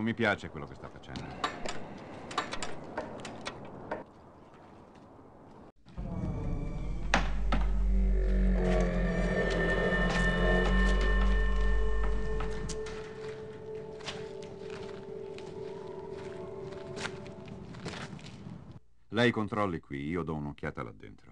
Non mi piace quello che sta facendo. Lei controlli qui, io do un'occhiata là dentro.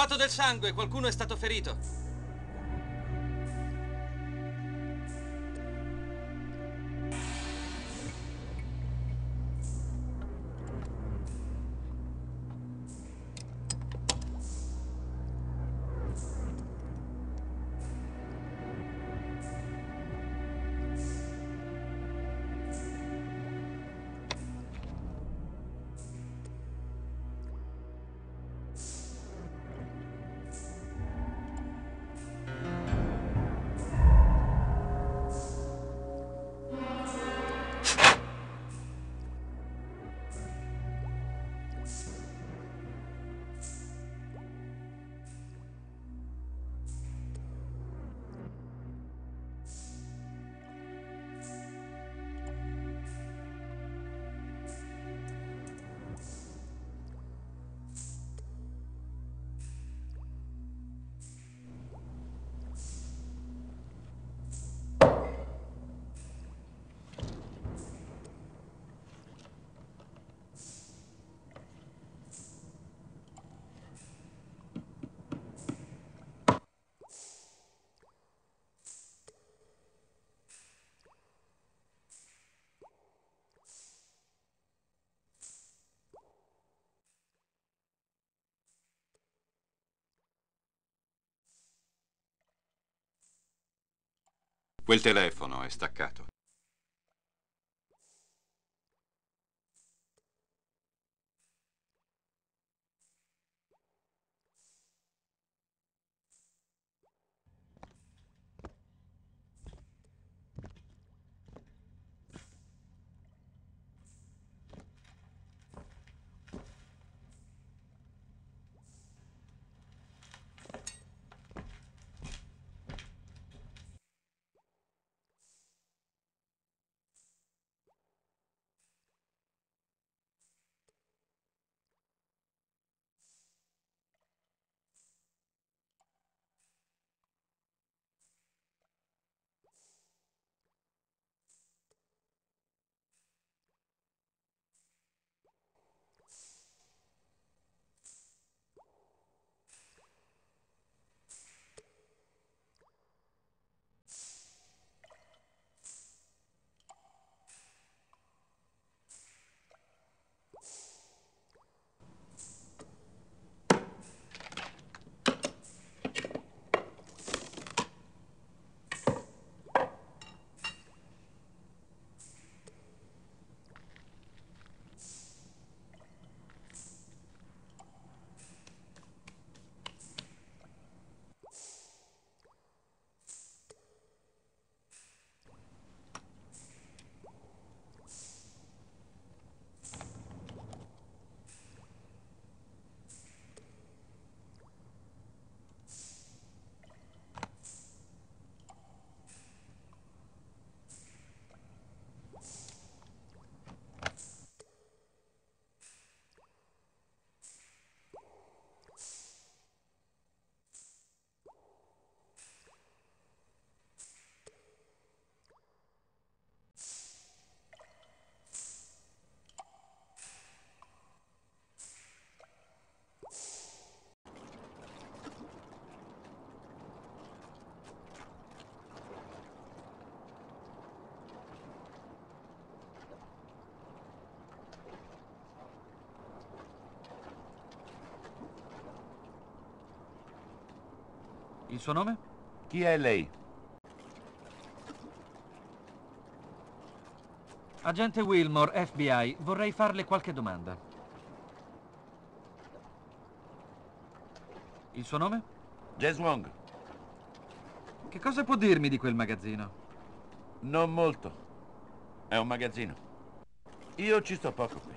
lavato del sangue, qualcuno è stato ferito. Quel telefono è staccato. Il suo nome? Chi è lei? Agente Wilmore, FBI, vorrei farle qualche domanda. Il suo nome? Jess Wong. Che cosa può dirmi di quel magazzino? Non molto. È un magazzino. Io ci sto poco qui.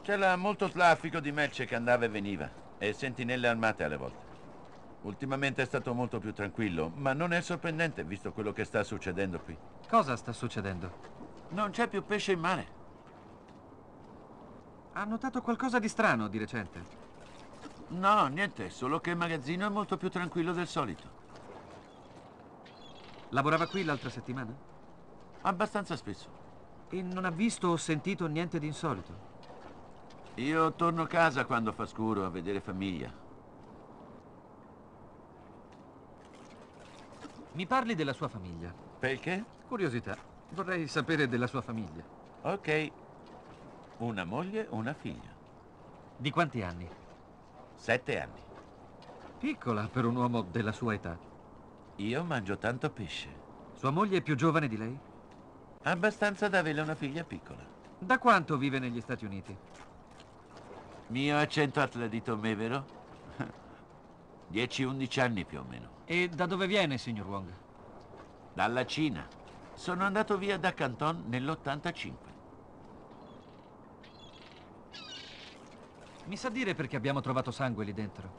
C'era molto traffico di merce che andava e veniva e sentinelle armate alle volte. Ultimamente è stato molto più tranquillo, ma non è sorprendente visto quello che sta succedendo qui. Cosa sta succedendo? Non c'è più pesce in mare. Ha notato qualcosa di strano di recente? No, niente, solo che il magazzino è molto più tranquillo del solito. Lavorava qui l'altra settimana? Abbastanza spesso. E non ha visto o sentito niente di insolito? Io torno a casa quando fa scuro a vedere famiglia. Mi parli della sua famiglia. Perché? Curiosità. Vorrei sapere della sua famiglia. Ok. Una moglie, una figlia. Di quanti anni? Sette anni. Piccola per un uomo della sua età. Io mangio tanto pesce. Sua moglie è più giovane di lei? Abbastanza da avere una figlia piccola. Da quanto vive negli Stati Uniti? Mio accento atletito, me vero? 10-11 anni più o meno. E da dove viene, signor Wong? Dalla Cina. Sono andato via da Canton nell'85. Mi sa dire perché abbiamo trovato sangue lì dentro?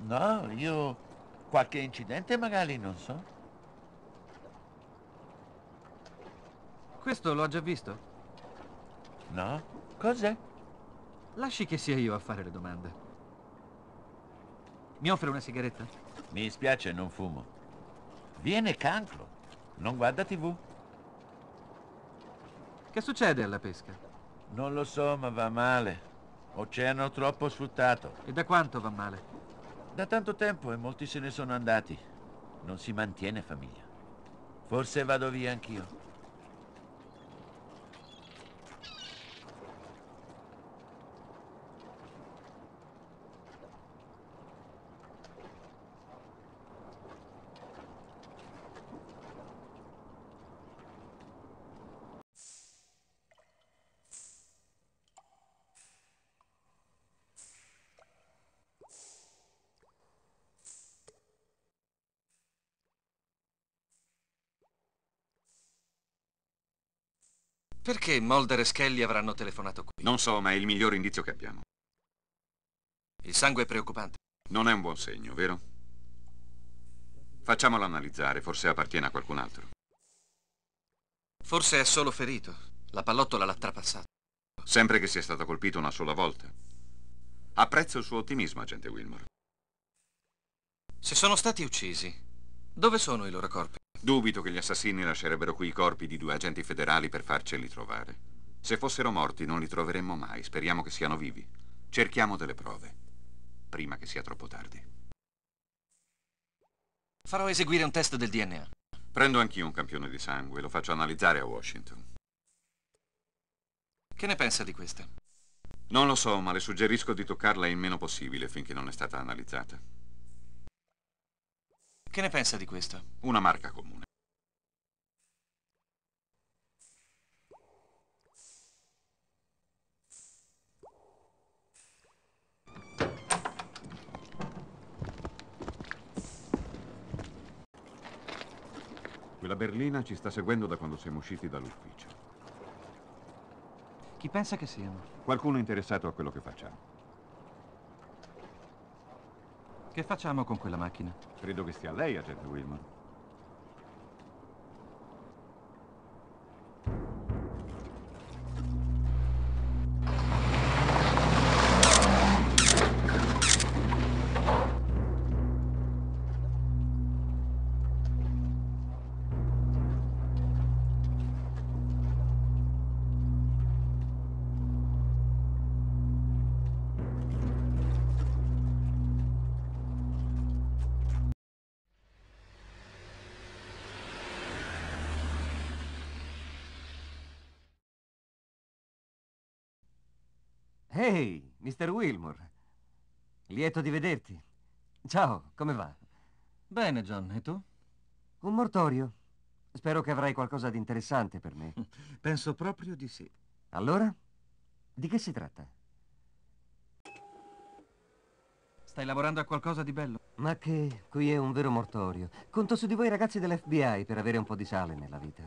No, io... Qualche incidente magari, non so. Questo l'ho già visto? No? Cos'è? Lasci che sia io a fare le domande. Mi offre una sigaretta? Mi spiace, non fumo. Viene cancro. Non guarda tv. Che succede alla pesca? Non lo so, ma va male. Oceano troppo sfruttato. E da quanto va male? Da tanto tempo e molti se ne sono andati. Non si mantiene famiglia. Forse vado via anch'io. Perché Mulder e Skelly avranno telefonato qui? Non so, ma è il miglior indizio che abbiamo. Il sangue è preoccupante. Non è un buon segno, vero? Facciamolo analizzare, forse appartiene a qualcun altro. Forse è solo ferito. La pallottola l'ha trapassato. Sempre che sia stato colpito una sola volta. Apprezzo il suo ottimismo, agente Wilmore. Se sono stati uccisi, dove sono i loro corpi? Dubito che gli assassini lascerebbero qui i corpi di due agenti federali per farceli trovare. Se fossero morti non li troveremmo mai, speriamo che siano vivi. Cerchiamo delle prove, prima che sia troppo tardi. Farò eseguire un test del DNA. Prendo anch'io un campione di sangue e lo faccio analizzare a Washington. Che ne pensa di questa? Non lo so, ma le suggerisco di toccarla il meno possibile finché non è stata analizzata. Che ne pensa di questa? Una marca comune. Quella berlina ci sta seguendo da quando siamo usciti dall'ufficio. Chi pensa che siano? Qualcuno interessato a quello che facciamo. Che facciamo con quella macchina? Credo che stia a lei, agente Wilmore. Ehi, hey, Mr. Wilmore. Lieto di vederti. Ciao, come va? Bene, John, e tu? Un mortorio. Spero che avrai qualcosa di interessante per me. Penso proprio di sì. Allora? Di che si tratta? Stai lavorando a qualcosa di bello? Ma che qui è un vero mortorio. Conto su di voi ragazzi dell'FBI per avere un po' di sale nella vita.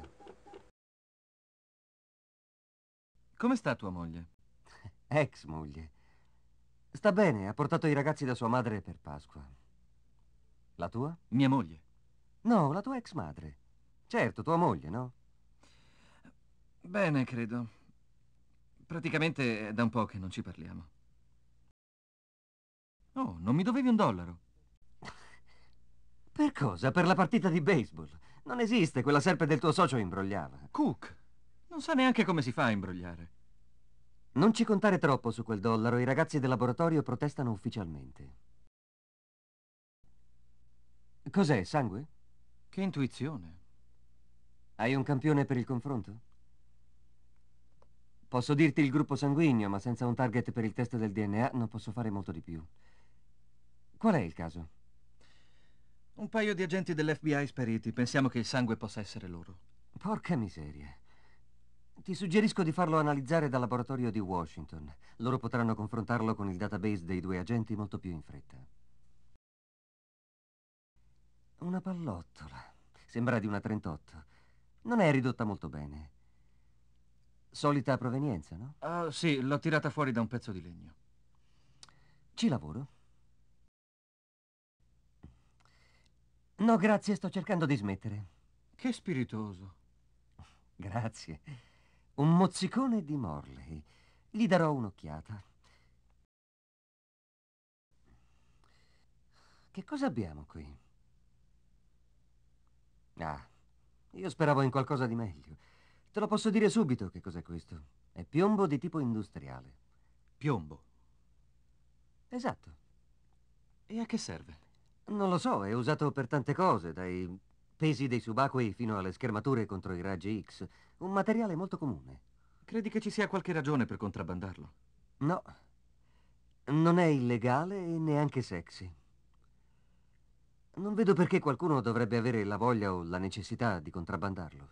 Come sta tua moglie? ex moglie. Sta bene, ha portato i ragazzi da sua madre per Pasqua. La tua? Mia moglie. No, la tua ex madre. Certo, tua moglie, no? Bene, credo. Praticamente è da un po' che non ci parliamo. Oh, non mi dovevi un dollaro. Per cosa? Per la partita di baseball. Non esiste, quella serpe del tuo socio imbrogliava. Cook, non sa neanche come si fa a imbrogliare. Non ci contare troppo su quel dollaro, i ragazzi del laboratorio protestano ufficialmente. Cos'è, sangue? Che intuizione. Hai un campione per il confronto? Posso dirti il gruppo sanguigno, ma senza un target per il test del DNA non posso fare molto di più. Qual è il caso? Un paio di agenti dell'FBI spariti. Pensiamo che il sangue possa essere loro. Porca miseria. Ti suggerisco di farlo analizzare dal laboratorio di Washington. Loro potranno confrontarlo con il database dei due agenti molto più in fretta. Una pallottola. Sembra di una 38. Non è ridotta molto bene. Solita provenienza, no? Uh, sì, l'ho tirata fuori da un pezzo di legno. Ci lavoro. No, grazie, sto cercando di smettere. Che spiritoso. Grazie. Un mozzicone di Morley. Gli darò un'occhiata. Che cosa abbiamo qui? Ah, io speravo in qualcosa di meglio. Te lo posso dire subito che cos'è questo. È piombo di tipo industriale. Piombo? Esatto. E a che serve? Non lo so, è usato per tante cose, dai pesi dei subacquei fino alle schermature contro i raggi X, un materiale molto comune. Credi che ci sia qualche ragione per contrabbandarlo? No. Non è illegale e neanche sexy. Non vedo perché qualcuno dovrebbe avere la voglia o la necessità di contrabbandarlo.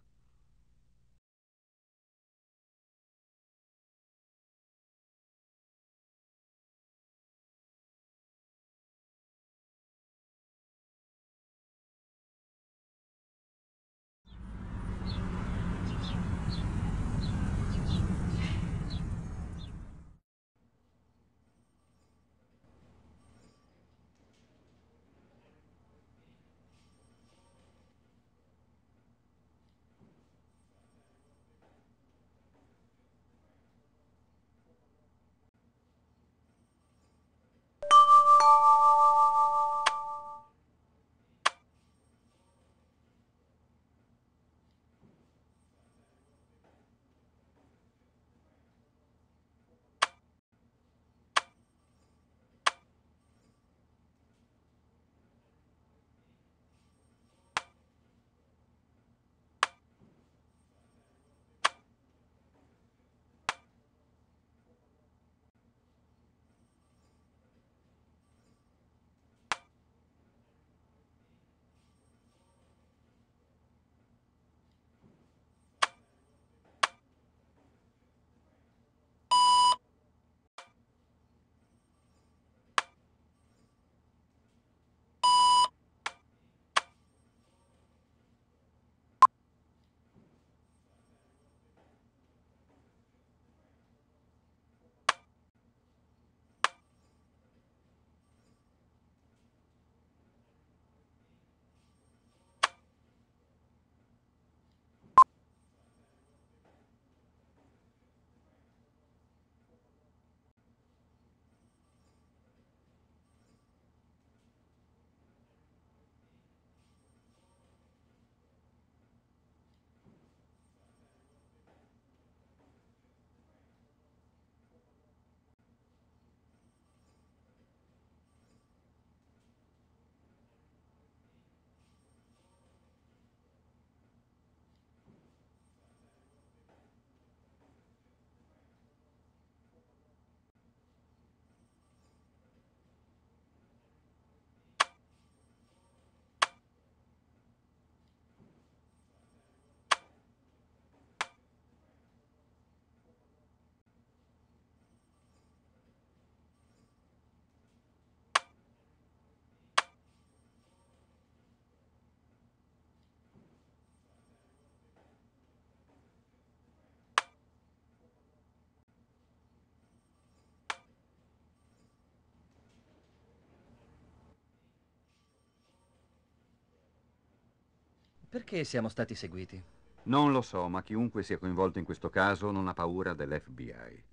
Perché siamo stati seguiti? Non lo so, ma chiunque sia coinvolto in questo caso non ha paura dell'FBI.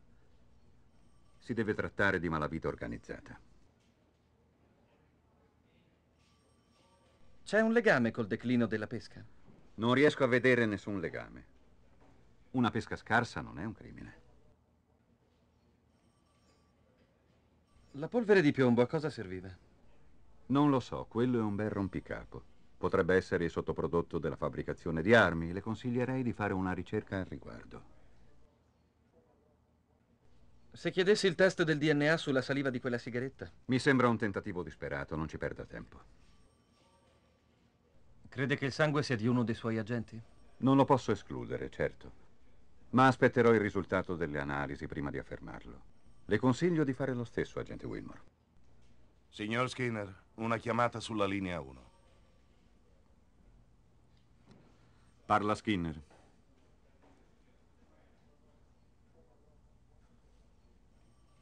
Si deve trattare di malavita organizzata. C'è un legame col declino della pesca? Non riesco a vedere nessun legame. Una pesca scarsa non è un crimine. La polvere di piombo a cosa serviva? Non lo so, quello è un bel rompicapo. Potrebbe essere il sottoprodotto della fabbricazione di armi. Le consiglierei di fare una ricerca al riguardo. Se chiedessi il test del DNA sulla saliva di quella sigaretta? Mi sembra un tentativo disperato, non ci perda tempo. Crede che il sangue sia di uno dei suoi agenti? Non lo posso escludere, certo. Ma aspetterò il risultato delle analisi prima di affermarlo. Le consiglio di fare lo stesso, agente Wilmore. Signor Skinner, una chiamata sulla linea 1. Parla Skinner.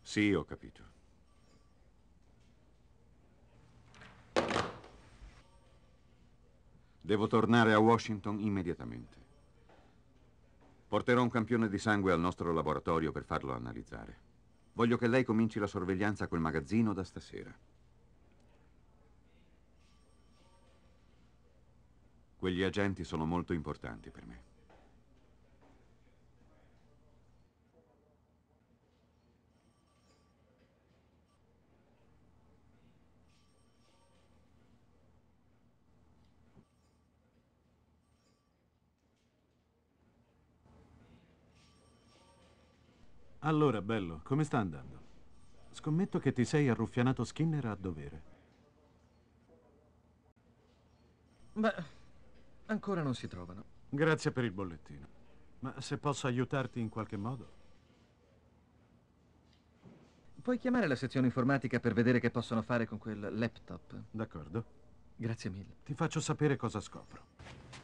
Sì, ho capito. Devo tornare a Washington immediatamente. Porterò un campione di sangue al nostro laboratorio per farlo analizzare. Voglio che lei cominci la sorveglianza a quel magazzino da stasera. Quegli agenti sono molto importanti per me. Allora, bello, come sta andando? Scommetto che ti sei arruffianato Skinner a dovere. Beh, Ancora non si trovano. Grazie per il bollettino. Ma se posso aiutarti in qualche modo? Puoi chiamare la sezione informatica per vedere che possono fare con quel laptop? D'accordo. Grazie mille. Ti faccio sapere cosa scopro.